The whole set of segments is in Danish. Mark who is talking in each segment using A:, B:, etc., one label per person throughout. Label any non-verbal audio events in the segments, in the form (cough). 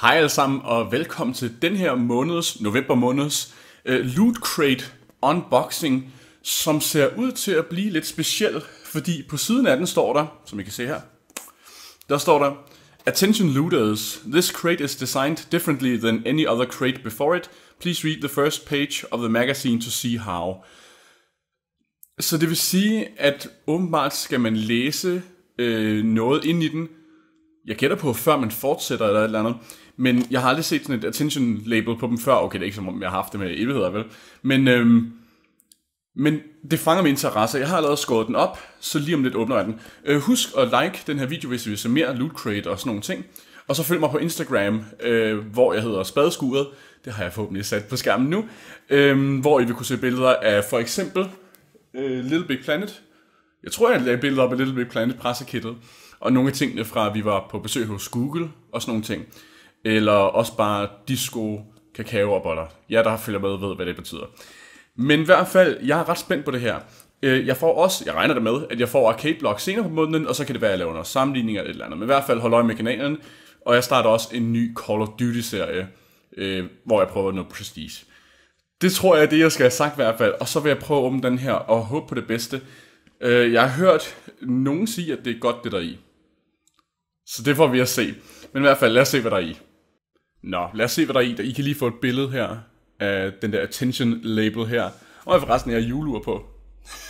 A: Hej alle sammen, og velkommen til den her måneds, november måneds, uh, Loot Crate unboxing, som ser ud til at blive lidt speciel, fordi på siden af den står der, som I kan se her, der står der, Attention looters, this crate is designed differently than any other crate before it. Please read the first page of the magazine to see how. Så det vil sige, at åbenbart skal man læse øh, noget ind i den, jeg gætter på, før man fortsætter eller et eller andet. Men jeg har aldrig set sådan et attention label på dem før. Okay, det er ikke som om, jeg har haft det med evigheder, vel? Men, øhm, men det fanger min interesse. Jeg har allerede skåret den op, så lige om lidt åbner jeg den. Øh, husk at like den her video, hvis I vil se mere Loot Crate og sådan nogle ting. Og så følg mig på Instagram, øh, hvor jeg hedder Spadeskuret. Det har jeg forhåbentlig sat på skærmen nu. Øh, hvor I vil kunne se billeder af for eksempel øh, Little Big Planet, jeg tror, jeg lagde billeder op af Little Big Planet pressekittet, og nogle af tingene fra, at vi var på besøg hos Google, og sådan nogle ting. Eller også bare disco, kakao og boller. Ja, der følger med, ved, hvad det betyder. Men i hvert fald, jeg er ret spændt på det her. Øh, jeg får også, jeg regner det med, at jeg får Arcade Block senere på måneden, og så kan det være, at jeg laver noget sammenligning eller et eller andet. Men i hvert fald, hold øje med kanalen, og jeg starter også en ny Call of Duty-serie, øh, hvor jeg prøver noget prestige. Det tror jeg er det, jeg skal have sagt i hvert fald, og så vil jeg prøve at åbne den her og håbe på det bedste. Øh, jeg har hørt nogen sige, at det er godt, det der er i. Så det får vi at se. Men i hvert fald, lad os se, hvad der er i. Nå, lad os se, hvad der er i. I kan lige få et billede her af den der attention label her. Og forresten, jeg har juleur på.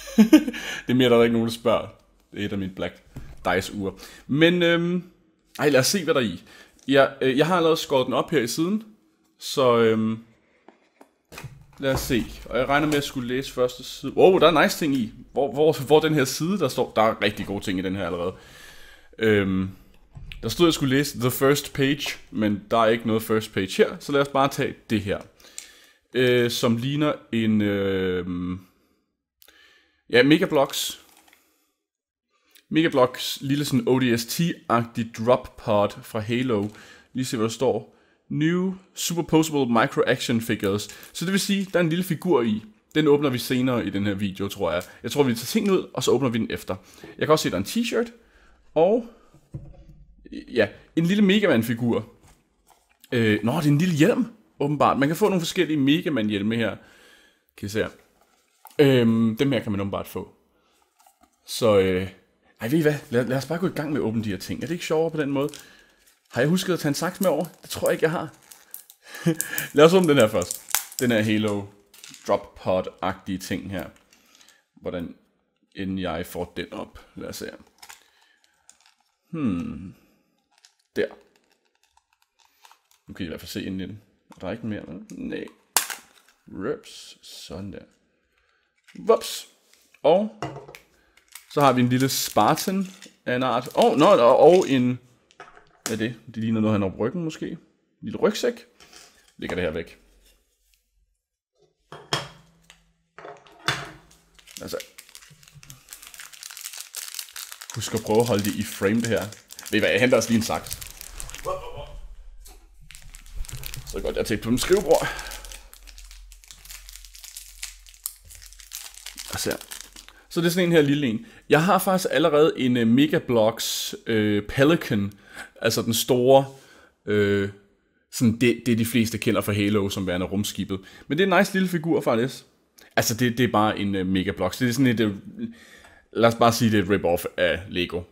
A: (laughs) det er mere, der er ikke nogen, der spørger. Det er et af mine Black Dice uger. Men, øhm, ej, lad os se, hvad der er i. Jeg, øh, jeg har allerede skåret den op her i siden, så øhm, Lad os se. Og jeg regner med, at jeg skulle læse første side. Wow, der er nice ting i. Hvor, hvor, hvor den her side, der står... Der er rigtig gode ting i den her allerede. Øhm, der stod, at jeg skulle læse the first page, men der er ikke noget first page her, så lad os bare tage det her. Øh, som ligner en... Øh, ja, Megablocks. Megablocks lille sådan ODST-agtig drop pod fra Halo. Lige se, hvad der står. New Superposable Micro Action Figures. Så det vil sige, der er en lille figur i. Den åbner vi senere i den her video, tror jeg. Jeg tror, vi tager ting ud, og så åbner vi den efter. Jeg kan også se, der er en t-shirt, og ja, en lille Megaman-figur. Øh, nå, det er en lille hjelm, åbenbart. Man kan få nogle forskellige Megaman-hjelme her. Kan I se her. Øh, dem her kan man åbenbart få. Så, øh, ej, ved I hvad? Lad, lad os bare gå i gang med at åbne de her ting. Er det ikke sjovere på den måde? Har jeg husket at tage en saks med over? Det tror jeg ikke, jeg har. (laughs) Lad os om den her først. Den her Halo drop pod-agtige ting her. Hvordan inden jeg får den op. Lad os se. Hmm. Der. Nu kan I i hvert fald se inden i den. Der Er ikke mere? Eller? Nej. Rips. Sådan der. Vops. Og så har vi en lille Spartan af en art. Åh, oh, no, og en er det. Det ligner noget, han har på ryggen måske. En lille rygsæk. Ligger det her væk. Altså, Husk at prøve at holde det i frame, det her. Ved I hvad, jeg henter også lige en saks. Så godt, jeg tænkte på min skrivebord. Og så så det er sådan en her lille en. Jeg har faktisk allerede en uh, Bloks uh, Pelican, altså den store, uh, sådan det, det de fleste kender fra Halo som værende rumskibet. Men det er en nice lille figur faktisk. Altså det, det er bare en uh, Bloks. Det er sådan et, uh, lad os bare sige det er et rip-off af Lego.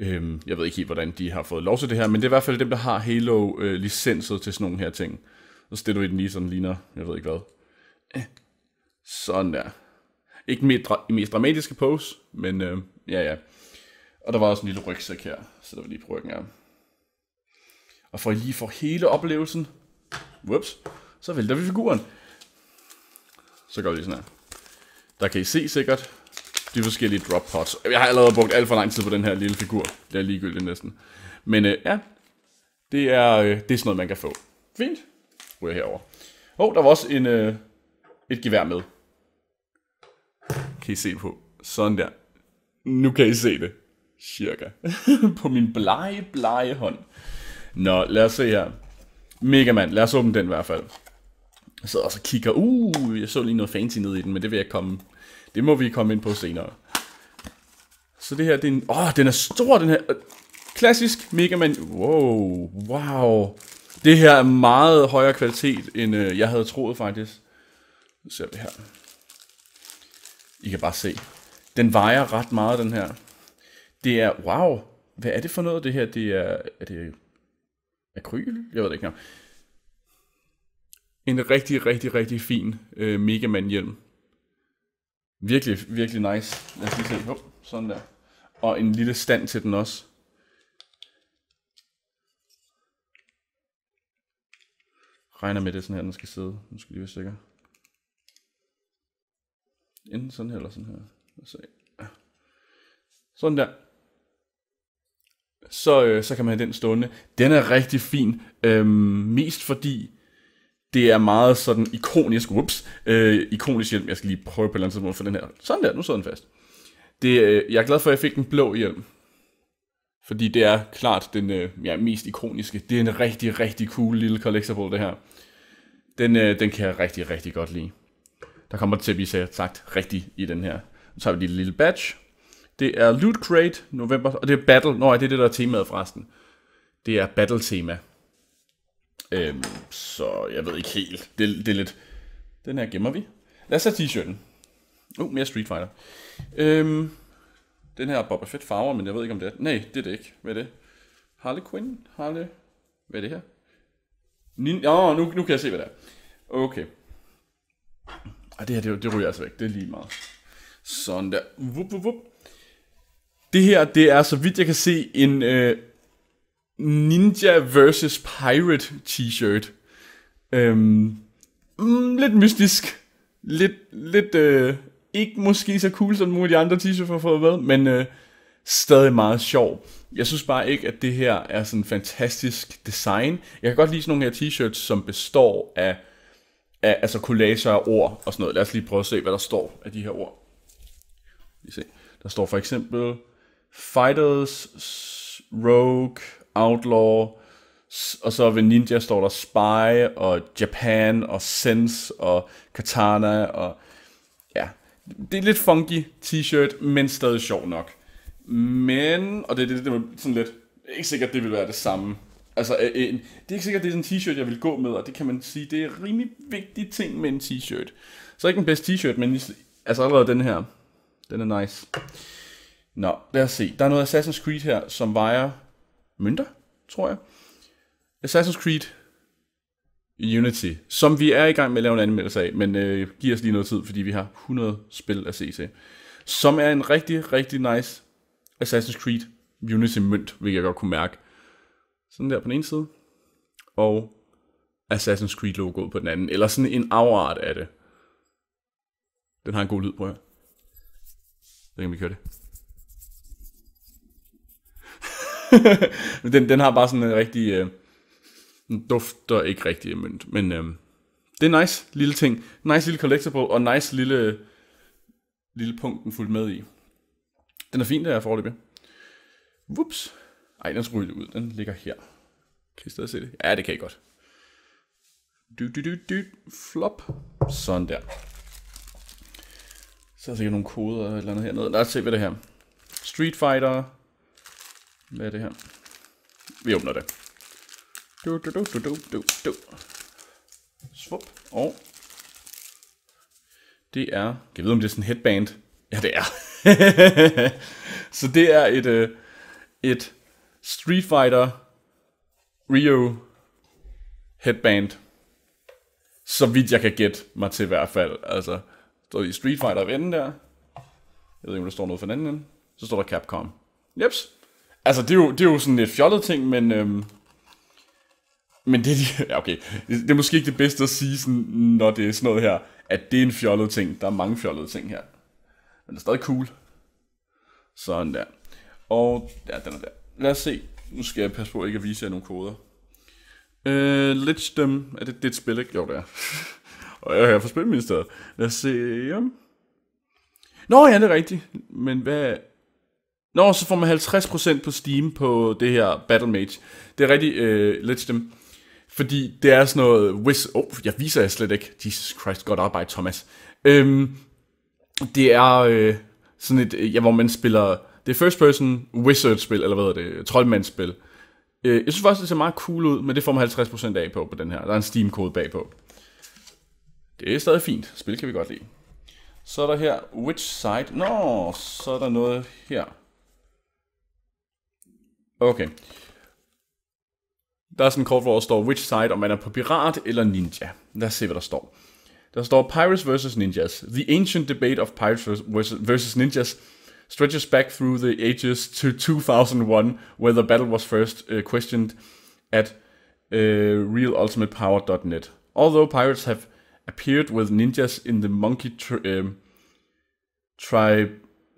A: Øhm, jeg ved ikke helt, hvordan de har fået lov til det her, men det er i hvert fald dem, der har Halo-licenset til sådan nogle her ting. Så stiller vi den lige, sådan ligner, jeg ved ikke hvad. Sådan der. Ikke mit, dra- mest dramatiske pose, men øh, ja, ja. Og der var også en lille rygsæk her, så der var lige på ryggen af. Og for at lige få hele oplevelsen, whoops, så vælter vi figuren. Så gør vi lige sådan her. Der kan I se sikkert de forskellige drop pots. Jeg har allerede brugt alt for lang tid på den her lille figur. Det er ligegyldigt næsten. Men øh, ja, det er, øh, det er sådan noget, man kan få. Fint. Ryger herover. Og oh, der var også en, øh, et gevær med kan I se på. Sådan der. Nu kan I se det. Cirka. (laughs) på min blege, blege hånd. Nå, lad os se her. Mega mand, lad os åbne den i hvert fald. Jeg sidder også og kigger. Uh, jeg så lige noget fancy ned i den, men det vil jeg komme... Det må vi komme ind på senere. Så det her, det er en... Åh, oh, den er stor, den her. Klassisk Mega Man. Wow, wow. Det her er meget højere kvalitet, end øh, jeg havde troet faktisk. Nu ser vi her. I kan bare se. Den vejer ret meget, den her. Det er, wow, hvad er det for noget, det her? Det er, er det akryl? Jeg ved det ikke engang. En rigtig, rigtig, rigtig fin øh, Mega Man hjelm. Virkelig, virkelig nice. Lad os lige se. Hop, sådan der. Og en lille stand til den også. Regner med det sådan her, den skal sidde. Nu skal lige være sikker enten sådan her eller sådan her. Så, sådan der. Så, øh, så kan man have den stående. Den er rigtig fin. Øh, mest fordi det er meget sådan ikonisk. Ups, Øh, ikonisk hjelm. Jeg skal lige prøve på et eller andet for den her. Sådan der. Nu sidder den fast. Det, øh, jeg er glad for, at jeg fik den blå hjelm. Fordi det er klart den øh, ja, mest ikoniske. Det er en rigtig, rigtig cool lille collectible, det her. Den, øh, den kan jeg rigtig, rigtig godt lide. Der kommer til at blive sagt rigtigt i den her. Så tager vi lige et lille batch. Det er Loot Crate, november, og det er Battle. Nå, det er det, der er temaet forresten. Det er Battle-tema. Øhm, så jeg ved ikke helt. Det, det er lidt... Den her gemmer vi. Lad os tage t-shirten. Uh, mere Street Fighter. Øhm, den her Boba Fett farver, men jeg ved ikke om det er... Nej, det er det ikke. Hvad er det? Harley Quinn? Harley... Hvad er det her? Nin... Oh, nu, nu kan jeg se, hvad det er. Okay. Ej, det her, det, det ryger altså væk. Det er lige meget. Sådan der. Vup, vup, vup. Det her, det er, så vidt jeg kan se, en øh, Ninja vs. Pirate t-shirt. Øhm, mm, lidt mystisk. Lidt, lidt øh, ikke måske så cool som nogle af de andre t-shirts, har fået med, men øh, stadig meget sjov. Jeg synes bare ikke, at det her er sådan fantastisk design. Jeg kan godt lide sådan nogle her t-shirts, som består af af altså collager af ord og sådan noget. Lad os lige prøve at se, hvad der står af de her ord. Lige se. Der står for eksempel Fighters, Rogue, Outlaw, og så ved Ninja står der Spy, og Japan, og Sense, og Katana, og ja. Det er lidt funky t-shirt, men stadig sjov nok. Men, og det er det, det, det sådan lidt, ikke sikkert, det vil være det samme Altså, en, øh, øh, det er ikke sikkert, at det er sådan en t-shirt, jeg vil gå med, og det kan man sige, det er rimelig vigtig ting med en t-shirt. Så ikke den bedste t-shirt, men altså allerede den her. Den er nice. Nå, lad os se. Der er noget Assassin's Creed her, som vejer mønter, tror jeg. Assassin's Creed Unity, som vi er i gang med at lave en anmeldelse af, men øh, giver os lige noget tid, fordi vi har 100 spil at se til. Som er en rigtig, rigtig nice Assassin's Creed Unity mønt, vil jeg godt kunne mærke. Sådan der på den ene side. Og Assassin's Creed logoet på den anden. Eller sådan en afart af det. Den har en god lyd, prøv at Jeg kan vi køre det. (laughs) den, den har bare sådan en rigtig... Øh, den dufter ikke rigtig mønt, men øh, det er nice lille ting. Nice lille collectible, og nice lille, lille punkt, den fulgte med i. Den er fin, der er forløbig. Whoops. Ej, den skulle ud. Den ligger her. Kan I stadig se det? Ja, det kan I godt. Du, du, du, du, flop. Sådan der. Så er der sikkert nogle koder eller andet hernede. Lad os se, hvad det her. Street Fighter. Hvad er det her? Vi åbner det. Du, du, du, du, du, du, du. Svup. Og det er... Jeg vide, om det er sådan en headband. Ja, det er. (laughs) så det er et, øh, et Street Fighter Rio headband. Så vidt jeg kan gætte mig til i hvert fald. Altså, står i Street Fighter ved enden der. Jeg ved ikke, om der står noget for den anden end. Så står der Capcom. Jeps. Altså, det er jo, det er jo sådan lidt fjollet ting, men... Øhm, men det, de, (laughs) ja, okay. det er måske ikke det bedste at sige, sådan, når det er sådan noget her, at det er en fjollet ting. Der er mange fjollede ting her. Men det er stadig cool. Sådan der. Og ja, den er der lad os se. Nu skal jeg passe på ikke at vise jer nogle koder. Øh, dem. er det, det spil, ikke? Jo, det er. (laughs) og jeg har min spilministeriet. Lad os se. Nå ja, det er rigtigt. Men hvad... Nå, så får man 50% på Steam på det her Battle Mage. Det er rigtigt, øh, dem. Fordi det er sådan noget... Whiz- Oh, jeg viser jer slet ikke. Jesus Christ, godt arbejde, Thomas. Øhm, det er øh, sådan et... Ja, hvor man spiller det er first person wizard-spil, eller hvad hedder det, troldmandsspil. Øh, jeg synes faktisk, det ser meget cool ud, men det får man 50% af på på den her. Der er en Steam-kode bagpå. Det er stadig fint. Spil kan vi godt lide. Så er der her, which side? Nå, så er der noget her. Okay. Der er sådan en kort, hvor der står which side, om man er på pirat eller ninja. Lad os se, hvad der står. Der står Pirates vs. Ninjas. The ancient debate of Pirates vs. Ninjas stretches back through the ages to 2001, where the battle was first uh, questioned at uh, realultimatepower.net. Although pirates have appeared with ninjas in the monkey um, tri-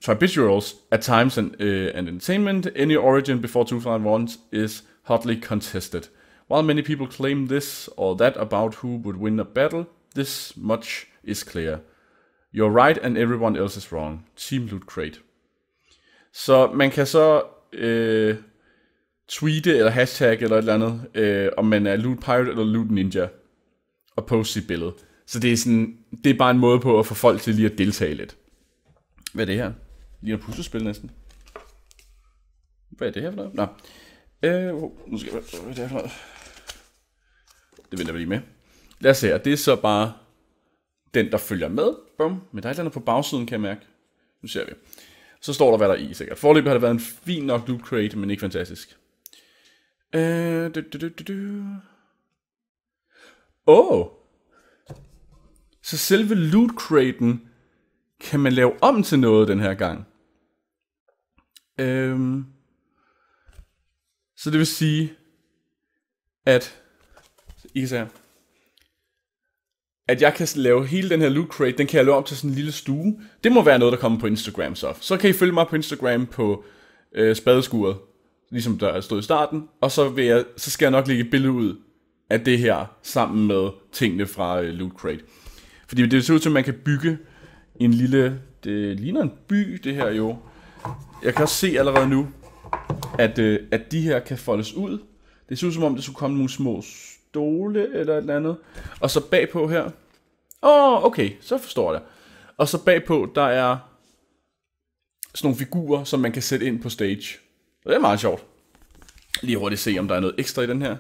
A: um, at times and, uh, and entertainment, any origin before 2001 is hotly contested. While many people claim this or that about who would win a battle, this much is clear. You're right and everyone else is wrong. Team Loot Crate. Så man kan så øh, tweete eller hashtag eller et eller andet, øh, om man er Loot Pirate eller Loot Ninja, og poste sit billede. Så det er, sådan, det er bare en måde på at få folk til lige at deltage lidt. Hvad er det her? Lige et puslespil næsten. Hvad er det her for noget? Nå. Øh, oh, nu skal jeg... Hvad er det her for noget? Det venter vi lige med. Lad os se her. Det er så bare den, der følger med. Bum. Men der er et eller andet på bagsiden, kan jeg mærke. Nu ser vi så står der, hvad der er i, sikkert. Forløbet har det været en fin nok loot crate, men ikke fantastisk. Øh, du, du, du, Oh. Så selve loot craten kan man lave om til noget den her gang. Øhm. Så det vil sige, at... I kan se her at jeg kan lave hele den her loot crate, den kan jeg lave om til sådan en lille stue. Det må være noget, der kommer på Instagram så. Så kan I følge mig på Instagram på øh, spadeskuret, ligesom der stod i starten. Og så, vil jeg, så skal jeg nok lægge et billede ud af det her, sammen med tingene fra øh, loot crate. Fordi det ser ud til, at man kan bygge en lille... Det ligner en by, det her jo. Jeg kan også se allerede nu, at, øh, at de her kan foldes ud. Det ser ud som om, det skulle komme nogle små stole eller et eller andet. Og så bagpå her. Åh, oh, okay, så forstår jeg. Og så bagpå, der er sådan nogle figurer, som man kan sætte ind på stage. Og det er meget sjovt. Lige hurtigt se, om der er noget ekstra i den her.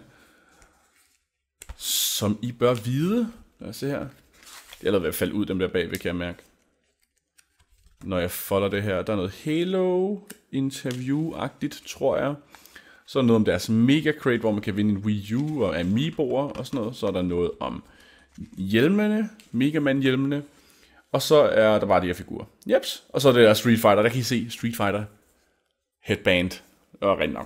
A: Som I bør vide. Lad os se her. Det er allerede ved at falde ud, dem der bagved, kan jeg mærke. Når jeg folder det her, der er noget Halo interview-agtigt, tror jeg. Så er der noget om deres Mega Crate, hvor man kan vinde en Wii U og Amiibo'er og sådan noget. Så er der noget om hjelmene, Mega Man hjelmene. Og så er der bare de her figurer. Jeps. Og så er det der Street Fighter. Der kan I se Street Fighter headband og render.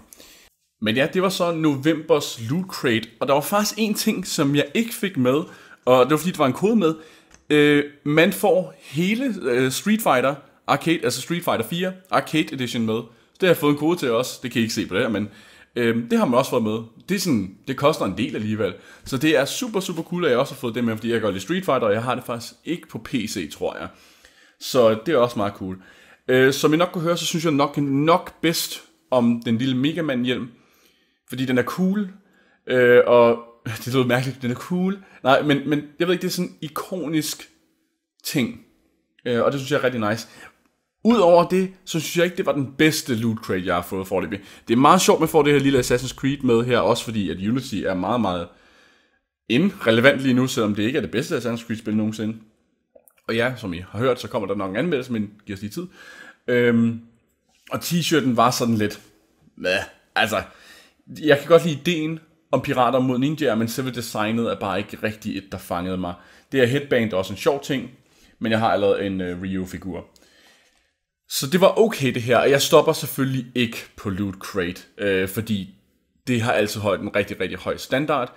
A: Men ja, det var så novembers loot crate, og der var faktisk en ting, som jeg ikke fik med, og det var fordi, der var en kode med. Øh, man får hele øh, Street Fighter Arcade, altså Street Fighter 4 Arcade Edition med. Så det har jeg fået en kode til også, det kan I ikke se på det her, men Øhm, det har man også fået med. Det, er sådan, det koster en del alligevel. Så det er super, super cool, at jeg også har fået det med, fordi jeg går lidt Street Fighter, og jeg har det faktisk ikke på PC, tror jeg. Så det er også meget cool. Øh, som I nok kunne høre, så synes jeg nok, nok bedst om den lille Mega Man hjelm. Fordi den er cool, øh, og (laughs) det lyder mærkeligt, den er cool. Nej, men, men jeg ved ikke, det er sådan en ikonisk ting. Øh, og det synes jeg er rigtig nice. Udover det, så synes jeg ikke, det var den bedste loot crate, jeg har fået for Det er meget sjovt, at man får det her lille Assassin's Creed med her, også fordi at Unity er meget, meget irrelevant relevant lige nu, selvom det ikke er det bedste Assassin's Creed-spil nogensinde. Og ja, som I har hørt, så kommer der nok en anmeldelse, men giver os lige tid. Øhm, og t-shirten var sådan lidt... Ja, altså, jeg kan godt lide ideen om pirater mod ninjaer, men selve designet er bare ikke rigtig et, der fangede mig. Det er headband også en sjov ting, men jeg har allerede en uh, øh, ryu figur så det var okay det her, og jeg stopper selvfølgelig ikke på Loot Crate, øh, fordi det har altså holdt en rigtig, rigtig høj standard.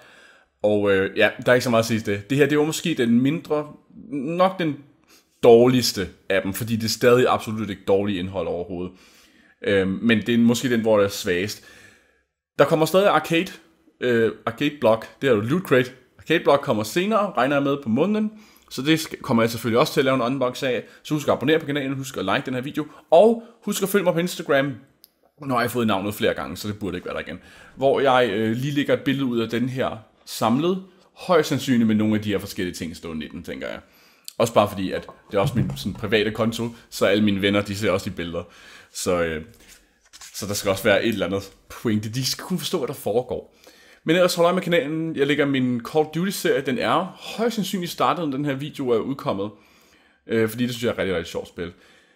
A: Og øh, ja, der er ikke så meget at sige til det. Det her, det var måske den mindre, nok den dårligste af dem, fordi det er stadig absolut ikke dårligt indhold overhovedet. Øh, men det er måske den, hvor det er svagest. Der kommer stadig Arcade, øh, Arcade Block, det er jo Loot Crate. Arcade Block kommer senere, regner jeg med på måneden. Så det kommer jeg selvfølgelig også til at lave en unbox af. Så husk at abonnere på kanalen, husk at like den her video, og husk at følge mig på Instagram. Nu har jeg fået navnet flere gange, så det burde ikke være der igen. Hvor jeg øh, lige lægger et billede ud af den her samlet, højst sandsynligt med nogle af de her forskellige ting stående i den, tænker jeg. Også bare fordi, at det er også min sådan, private konto, så alle mine venner, de ser også de billeder. Så, øh, så der skal også være et eller andet pointe. De skal kunne forstå, hvad der foregår. Men ellers holder jeg med kanalen. Jeg lægger min Call of Duty-serie. Den er højst sandsynligt startet, når den her video er udkommet. Øh, fordi det synes jeg er et rigtig, rigtig sjovt spil.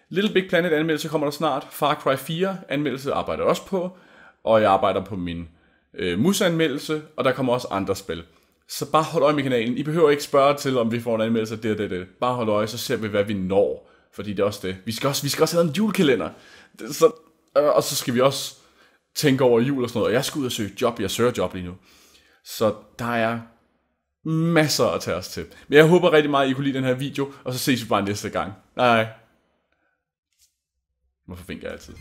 A: Little Big Planet anmeldelse kommer der snart. Far Cry 4 anmeldelse arbejder jeg også på. Og jeg arbejder på min øh, mus-anmeldelse. Og der kommer også andre spil. Så bare hold øje med kanalen. I behøver ikke spørge til, om vi får en anmeldelse af det og det, det. Bare hold øje, så ser vi, hvad vi når. Fordi det er også det. Vi skal også, vi skal også have en julekalender. Så, øh, og så skal vi også tænke over jul og sådan noget, og jeg skal ud og søge job, jeg søger job lige nu. Så der er masser at tage os til. Men jeg håber rigtig meget, at I kunne lide den her video, og så ses vi bare næste gang. Nej. Hvorfor vinker jeg altid?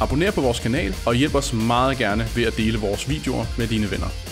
A: Abonner på vores kanal, og hjælp os meget gerne ved at dele vores videoer med dine venner.